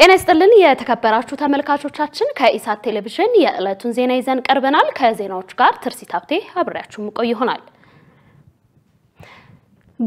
ጤና ይስጥልን የተከበራችሁ ተመልካቾቻችን፣ ከኢሳት ቴሌቪዥን የዕለቱን ዜና ይዘን ቀርበናል። ከዜናዎቹ ጋር ትርሲ ሀብቴ አብሬያችሁ ምቆይ ይሆናል።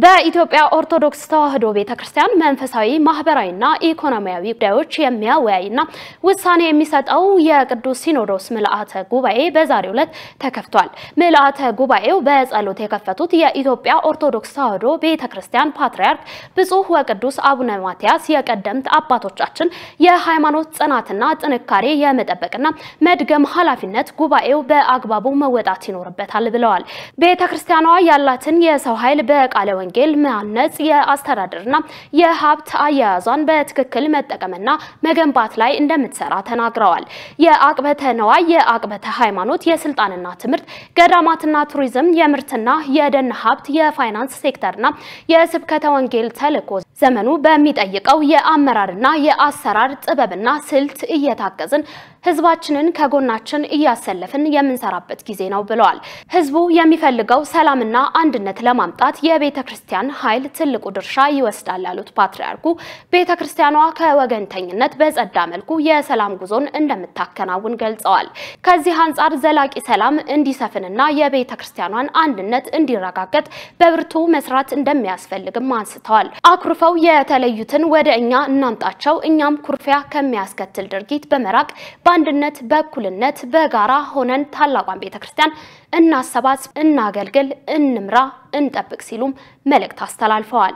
በኢትዮጵያ ኦርቶዶክስ ተዋሕዶ ቤተ ክርስቲያን መንፈሳዊ፣ ማህበራዊና ኢኮኖሚያዊ ጉዳዮች የሚያወያይና ውሳኔ የሚሰጠው የቅዱስ ሲኖዶስ ምልአተ ጉባኤ በዛሬው ዕለት ተከፍቷል። ምልአተ ጉባኤው በጸሎት የከፈቱት የኢትዮጵያ ኦርቶዶክስ ተዋሕዶ ቤተ ክርስቲያን ፓትርያርክ ብፁዕ ወቅዱስ አቡነ ማትያስ የቀደምት አባቶቻችን የሃይማኖት ጽናትና ጥንካሬ የመጠበቅና መድገም ኃላፊነት ጉባኤው በአግባቡ መወጣት ይኖርበታል ብለዋል። ቤተ ክርስቲያኗ ያላትን የሰው ኃይል በቃለ ወንጌል ማነጽ፣ የአስተዳደርና የሀብት አያያዟን በትክክል መጠቀምና መገንባት ላይ እንደምትሰራ ተናግረዋል። የአቅበተ ነዋይ፣ የአቅበተ ሃይማኖት፣ የስልጣንና ትምህርት፣ ገዳማትና ቱሪዝም፣ የምርትና የደን ሀብት፣ የፋይናንስ ሴክተርና የስብከተ ወንጌል ተልኮ ዘመኑ በሚጠይቀው የአመራርና የአሰራር ጥበብና ስልት እየታገዝን ህዝባችንን ከጎናችን እያሰለፍን የምንሰራበት ጊዜ ነው ብለዋል። ህዝቡ የሚፈልገው ሰላምና አንድነት ለማምጣት የቤተ ክርስቲያን ኃይል ትልቁ ድርሻ ይወስዳል ያሉት ፓትርያርኩ ቤተ ክርስቲያኗ ከወገንተኝነት በጸዳ መልኩ የሰላም ጉዞን እንደምታከናውን ገልጸዋል። ከዚህ አንጻር ዘላቂ ሰላም እንዲሰፍንና የቤተ ክርስቲያኗን አንድነት እንዲረጋገጥ በብርቱ መስራት እንደሚያስፈልግም አንስተዋል። አኩርፈው የተለዩትን ወደ እኛ እናምጣቸው፣ እኛም ኩርፊያ ከሚያስከትል ድርጊት በመራቅ በአንድነት በእኩልነት በጋራ ሆነን ታላቋን ቤተ ክርስቲያን እናሰባስብ፣ እናገልግል፣ እንምራ፣ እንጠብቅ ሲሉም መልእክት አስተላልፈዋል።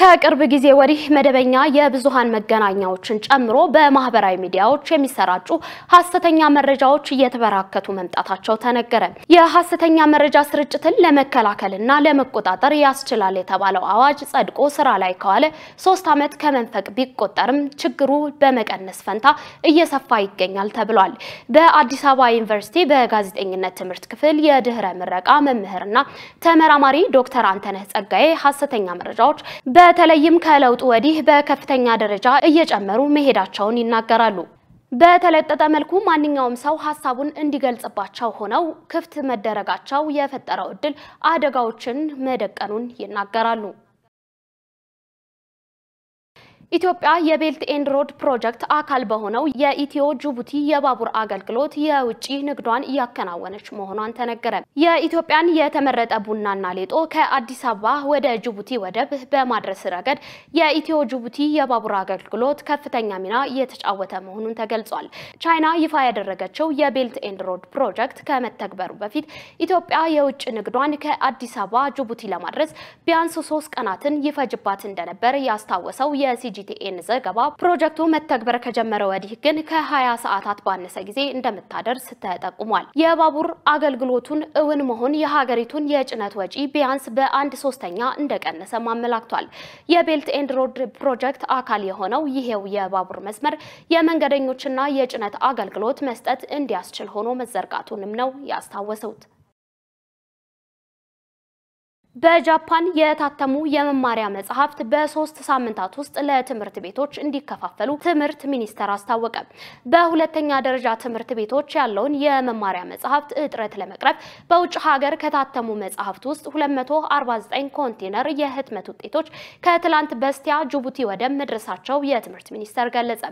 ከቅርብ ጊዜ ወዲህ መደበኛ የብዙሃን መገናኛዎችን ጨምሮ በማህበራዊ ሚዲያዎች የሚሰራጩ ሀሰተኛ መረጃዎች እየተበራከቱ መምጣታቸው ተነገረ። የሀሰተኛ መረጃ ስርጭትን ለመከላከልና ለመቆጣጠር ያስችላል የተባለው አዋጅ ጸድቆ ስራ ላይ ከዋለ ሶስት ዓመት ከመንፈቅ ቢቆጠርም ችግሩ በመቀነስ ፈንታ እየሰፋ ይገኛል ተብሏል። በአዲስ አበባ ዩኒቨርሲቲ በጋዜጠኝነት ትምህርት ክፍል የድህረ ምረቃ መምህርና ተመራማሪ ዶክተር አንተነህ ጸጋዬ ሀሰተኛ መረጃዎች በ በተለይም ከለውጥ ወዲህ በከፍተኛ ደረጃ እየጨመሩ መሄዳቸውን ይናገራሉ። በተለጠጠ መልኩ ማንኛውም ሰው ሀሳቡን እንዲገልጽባቸው ሆነው ክፍት መደረጋቸው የፈጠረው እድል አደጋዎችን መደቀኑን ይናገራሉ። ኢትዮጵያ የቤልት ኤንድ ሮድ ፕሮጀክት አካል በሆነው የኢትዮ ጅቡቲ የባቡር አገልግሎት የውጭ ንግዷን እያከናወነች መሆኗን ተነገረ። የኢትዮጵያን የተመረጠ ቡናና ሌጦ ከአዲስ አበባ ወደ ጅቡቲ ወደብ በማድረስ ረገድ የኢትዮ ጅቡቲ የባቡር አገልግሎት ከፍተኛ ሚና እየተጫወተ መሆኑን ተገልጿል። ቻይና ይፋ ያደረገችው የቤልት ኤንድ ሮድ ፕሮጀክት ከመተግበሩ በፊት ኢትዮጵያ የውጭ ንግዷን ከአዲስ አበባ ጅቡቲ ለማድረስ ቢያንስ ሶስት ቀናትን ይፈጅባት እንደነበር ያስታወሰው የሲጂ ኢጂቲኤን ዘገባ ፕሮጀክቱ መተግበር ከጀመረ ወዲህ ግን ከ20 ሰዓታት ባነሰ ጊዜ እንደምታደርስ ተጠቁሟል። የባቡር አገልግሎቱን እውን መሆን የሀገሪቱን የጭነት ወጪ ቢያንስ በአንድ ሶስተኛ እንደቀነሰ ማመላክቷል። የቤልት ኤንድ ሮድ ፕሮጀክት አካል የሆነው ይሄው የባቡር መስመር የመንገደኞችና የጭነት አገልግሎት መስጠት እንዲያስችል ሆኖ መዘርጋቱንም ነው ያስታወሰውት በጃፓን የታተሙ የመማሪያ መጽሐፍት በሶስት ሳምንታት ውስጥ ለትምህርት ቤቶች እንዲከፋፈሉ ትምህርት ሚኒስቴር አስታወቀ። በሁለተኛ ደረጃ ትምህርት ቤቶች ያለውን የመማሪያ መጽሐፍት እጥረት ለመቅረፍ በውጭ ሀገር ከታተሙ መጽሐፍት ውስጥ 249 ኮንቴነር የህትመት ውጤቶች ከትላንት በስቲያ ጅቡቲ ወደብ መድረሳቸው የትምህርት ሚኒስቴር ገለጸ።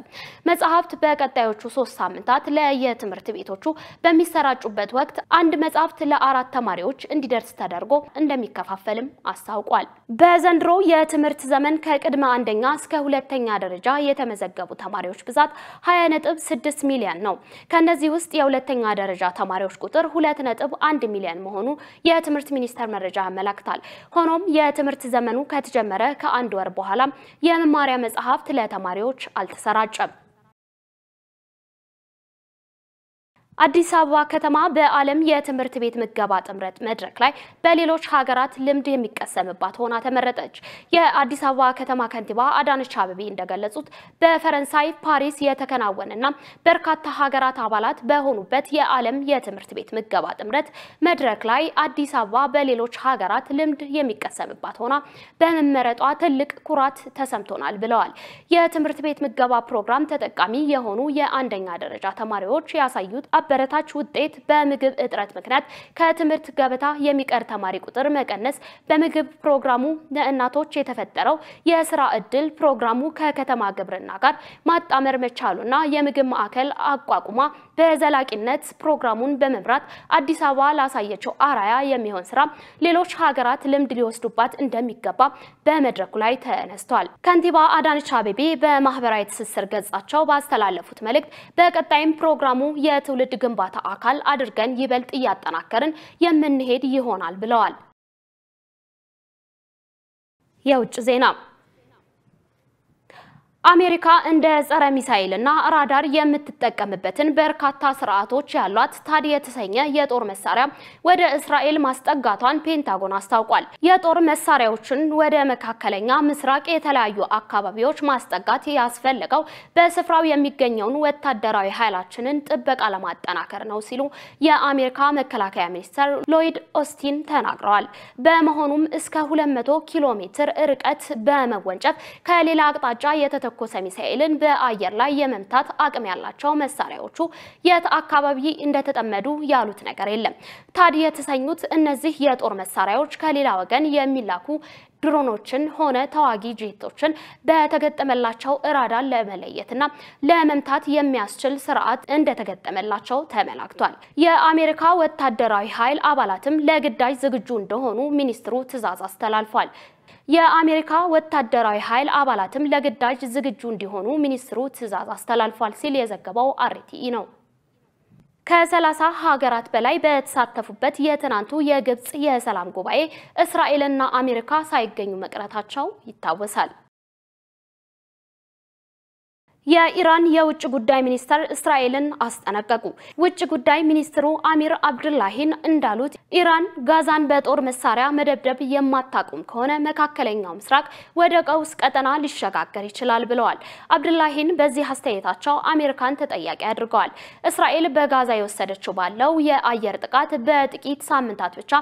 መጽሐፍት በቀጣዮቹ ሶስት ሳምንታት ለየትምህርት ቤቶቹ በሚሰራጩበት ወቅት አንድ መጽሐፍት ለአራት ተማሪዎች እንዲደርስ ተደርጎ እንደሚከፋፈል እንደሚካፈልም አስታውቋል። በዘንድሮ የትምህርት ዘመን ከቅድመ አንደኛ እስከ ሁለተኛ ደረጃ የተመዘገቡ ተማሪዎች ብዛት 20.6 ሚሊዮን ነው። ከነዚህ ውስጥ የሁለተኛ ደረጃ ተማሪዎች ቁጥር 2.1 ሚሊዮን መሆኑ የትምህርት ሚኒስቴር መረጃ ያመላክታል። ሆኖም የትምህርት ዘመኑ ከተጀመረ ከአንድ ወር በኋላም የመማሪያ መጽሐፍት ለተማሪዎች አልተሰራጨም። አዲስ አበባ ከተማ በዓለም የትምህርት ቤት ምገባ ጥምረት መድረክ ላይ በሌሎች ሀገራት ልምድ የሚቀሰምባት ሆና ተመረጠች። የአዲስ አበባ ከተማ ከንቲባ አዳነች አበቤ እንደገለጹት በፈረንሳይ ፓሪስ የተከናወነና በርካታ ሀገራት አባላት በሆኑበት የዓለም የትምህርት ቤት ምገባ ጥምረት መድረክ ላይ አዲስ አበባ በሌሎች ሀገራት ልምድ የሚቀሰምባት ሆና በመመረጧ ትልቅ ኩራት ተሰምቶናል ብለዋል። የትምህርት ቤት ምገባ ፕሮግራም ተጠቃሚ የሆኑ የአንደኛ ደረጃ ተማሪዎች ያሳዩት አበረታች ውጤት በምግብ እጥረት ምክንያት ከትምህርት ገበታ የሚቀር ተማሪ ቁጥር መቀነስ፣ በምግብ ፕሮግራሙ ለእናቶች የተፈጠረው የስራ እድል ፕሮግራሙ ከከተማ ግብርና ጋር ማጣመር መቻሉና የምግብ ማዕከል አቋቁማ በዘላቂነት ፕሮግራሙን በመምራት አዲስ አበባ ላሳየችው አራያ የሚሆን ስራ ሌሎች ሀገራት ልምድ ሊወስዱባት እንደሚገባ በመድረኩ ላይ ተነስቷል። ከንቲባ አዳነች አቤቤ በማህበራዊ ትስስር ገጻቸው ባስተላለፉት መልእክት በቀጣይም ፕሮግራሙ የትውልድ ግንባታ አካል አድርገን ይበልጥ እያጠናከርን የምንሄድ ይሆናል ብለዋል። የውጭ ዜና አሜሪካ እንደ ጸረ ሚሳኤል እና ራዳር የምትጠቀምበትን በርካታ ስርዓቶች ያሏት ታዲ የተሰኘ የጦር መሳሪያ ወደ እስራኤል ማስጠጋቷን ፔንታጎን አስታውቋል። የጦር መሳሪያዎችን ወደ መካከለኛ ምስራቅ የተለያዩ አካባቢዎች ማስጠጋት ያስፈለገው በስፍራው የሚገኘውን ወታደራዊ ኃይላችንን ጥበቃ ለማጠናከር ነው ሲሉ የአሜሪካ መከላከያ ሚኒስትር ሎይድ ኦስቲን ተናግረዋል። በመሆኑም እስከ 200 ኪሎ ሜትር ርቀት በመወንጨፍ ከሌላ አቅጣጫ የተተ ተኮሰ ሚሳኤልን በአየር ላይ የመምታት አቅም ያላቸው መሳሪያዎቹ የት አካባቢ እንደተጠመዱ ያሉት ነገር የለም። ታዲ የተሰኙት እነዚህ የጦር መሳሪያዎች ከሌላ ወገን የሚላኩ ድሮኖችን ሆነ ተዋጊ ጄቶችን በተገጠመላቸው ራዳር ለመለየትና ለመምታት የሚያስችል ስርዓት እንደተገጠመላቸው ተመላክቷል። የአሜሪካ ወታደራዊ ኃይል አባላትም ለግዳጅ ዝግጁ እንደሆኑ ሚኒስትሩ ትዕዛዝ አስተላልፏል። የአሜሪካ ወታደራዊ ኃይል አባላትም ለግዳጅ ዝግጁ እንዲሆኑ ሚኒስትሩ ትዕዛዝ አስተላልፏል ሲል የዘገበው አርቲኢ ነው። ከሰላሳ ሀገራት በላይ በተሳተፉበት የትናንቱ የግብጽ የሰላም ጉባኤ እስራኤልና አሜሪካ ሳይገኙ መቅረታቸው ይታወሳል። የኢራን የውጭ ጉዳይ ሚኒስተር እስራኤልን አስጠነቀቁ። ውጭ ጉዳይ ሚኒስትሩ አሚር አብድላሂን እንዳሉት ኢራን ጋዛን በጦር መሳሪያ መደብደብ የማታቁም ከሆነ መካከለኛው ምስራቅ ወደ ቀውስ ቀጠና ሊሸጋገር ይችላል ብለዋል። አብድላሂን በዚህ አስተያየታቸው አሜሪካን ተጠያቂ አድርገዋል። እስራኤል በጋዛ የወሰደችው ባለው የአየር ጥቃት በጥቂት ሳምንታት ብቻ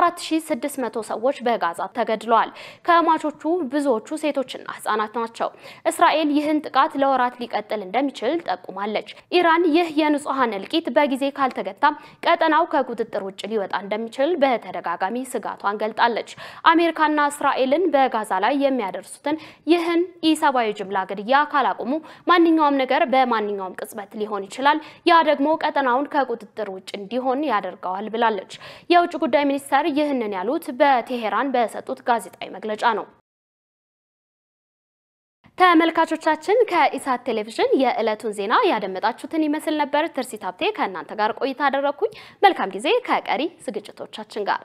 4600 ሰዎች በጋዛ ተገድለዋል። ከሟቾቹ ብዙዎቹ ሴቶችና ህጻናት ናቸው። እስራኤል ይህን ጥቃት ለወራት ጥቃት ሊቀጥል እንደሚችል ጠቁማለች። ኢራን ይህ የንጹሐን እልቂት በጊዜ ካልተገታ ቀጠናው ከቁጥጥር ውጭ ሊወጣ እንደሚችል በተደጋጋሚ ስጋቷን ገልጣለች። አሜሪካና እስራኤልን በጋዛ ላይ የሚያደርሱትን ይህን ኢሰብአዊ ጅምላ ግድያ ካላቆሙ ማንኛውም ነገር በማንኛውም ቅጽበት ሊሆን ይችላል። ያ ደግሞ ቀጠናውን ከቁጥጥር ውጭ እንዲሆን ያደርገዋል ብላለች። የውጭ ጉዳይ ሚኒስተር ይህንን ያሉት በቴሄራን በሰጡት ጋዜጣዊ መግለጫ ነው። ተመልካቾቻችን ከኢሳት ቴሌቪዥን የዕለቱን ዜና ያደመጣችሁትን ይመስል ነበር። ትርሲት ሀብቴ ከእናንተ ጋር ቆይታ አደረግኩኝ። መልካም ጊዜ ከቀሪ ዝግጅቶቻችን ጋር